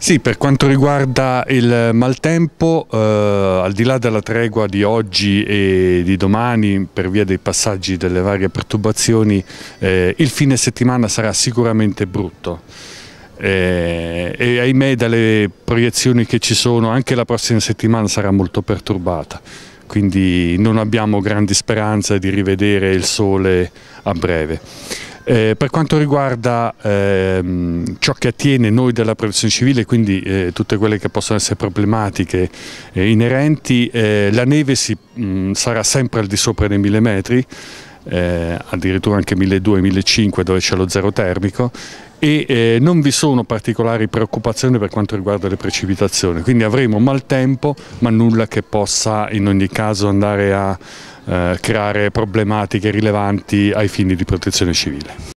Sì, per quanto riguarda il maltempo, eh, al di là della tregua di oggi e di domani, per via dei passaggi delle varie perturbazioni, eh, il fine settimana sarà sicuramente brutto. Eh, e ahimè dalle proiezioni che ci sono anche la prossima settimana sarà molto perturbata quindi non abbiamo grandi speranze di rivedere il sole a breve. Eh, per quanto riguarda ehm, ciò che attiene noi della protezione civile, quindi eh, tutte quelle che possono essere problematiche eh, inerenti, eh, la neve si, mh, mm, sarà sempre al di sopra dei 1000 metri, eh, addirittura anche 1200-1500 dove c'è lo zero termico e eh, non vi sono particolari preoccupazioni per quanto riguarda le precipitazioni, quindi avremo maltempo ma nulla che possa in ogni caso andare a eh, creare problematiche rilevanti ai fini di protezione civile.